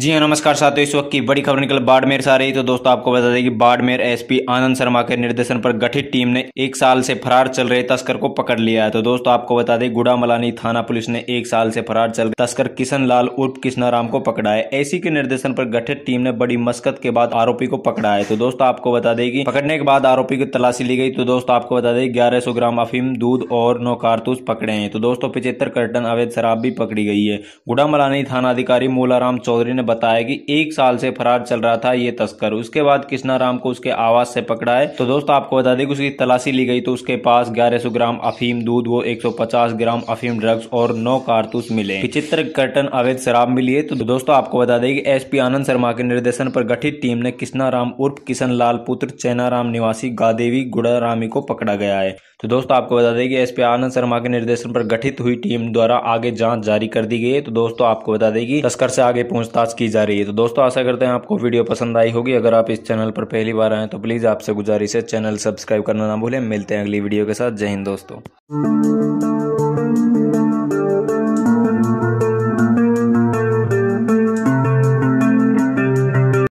जी हाँ नमस्कार साथियों इस वक्त की बड़ी खबर निकल बाड़मेर से आ रही तो दोस्तों आपको बता दें कि बाड़मेर एसपी आनंद शर्मा के निर्देशन पर गठित टीम ने एक साल से फरार चल रहे तस्कर को पकड़ लिया है तो दोस्तों आपको बता दें गुड़ा मलानी थाना पुलिस ने एक साल से फरार चल रहे तस्कर किशन लाल उर्फ कृष्णाराम को पकड़ा है ऐसी के निर्देशन पर गठित टीम ने बड़ी मस्कत के बाद आरोपी को पकड़ा है तो दोस्तों आपको बता दें कि पकड़ने के बाद आरोपी की तलाशी ली गई तो दोस्तों आपको बता दें ग्यारह ग्राम अफीम दूध और नौ कारतूस पकड़े हैं तो दोस्तों पिछहत्तर कर्टन अवैध शराब भी पकड़ी गई है गुड़ा मलानी थाना अधिकारी मोलाराम चौधरी ने बताया कि एक साल से फरार चल रहा था ये तस्कर उसके बाद कृष्णा राम को उसके आवास से पकड़ा है तो दोस्तों आपको बता दें कि उसकी तलाशी ली गई तो उसके पास ग्यारह ग्राम अफीम दूध वो 150 ग्राम अफीम ड्रग्स और नौ कारतूस मिले पिचित्र कर्टन अवैध शराब मिली है तो दोस्तों आपको बता दें कि एसपी आनंद शर्मा के निर्देशन पर गठित टीम ने कृष्णा राम उर्फ किशन लाल पुत्र चैनाराम निवासी गादेवी गुड़ारामी को पकड़ा गया है तो दोस्तों आपको बता दें कि एसपी आनंद शर्मा के निर्देशन पर गठित हुई टीम द्वारा आगे जांच जारी कर दी गई है तो दोस्तों आपको बता दें कि तस्कर से आगे पूछताछ की जा रही है तो दोस्तों आशा करते हैं आपको वीडियो पसंद आई होगी अगर आप इस चैनल पर पहली बार आए तो प्लीज़ आपसे गुजारिश है चैनल सब्सक्राइब करना ना भूलें मिलते हैं अगली वीडियो के साथ जय हिंद दोस्तों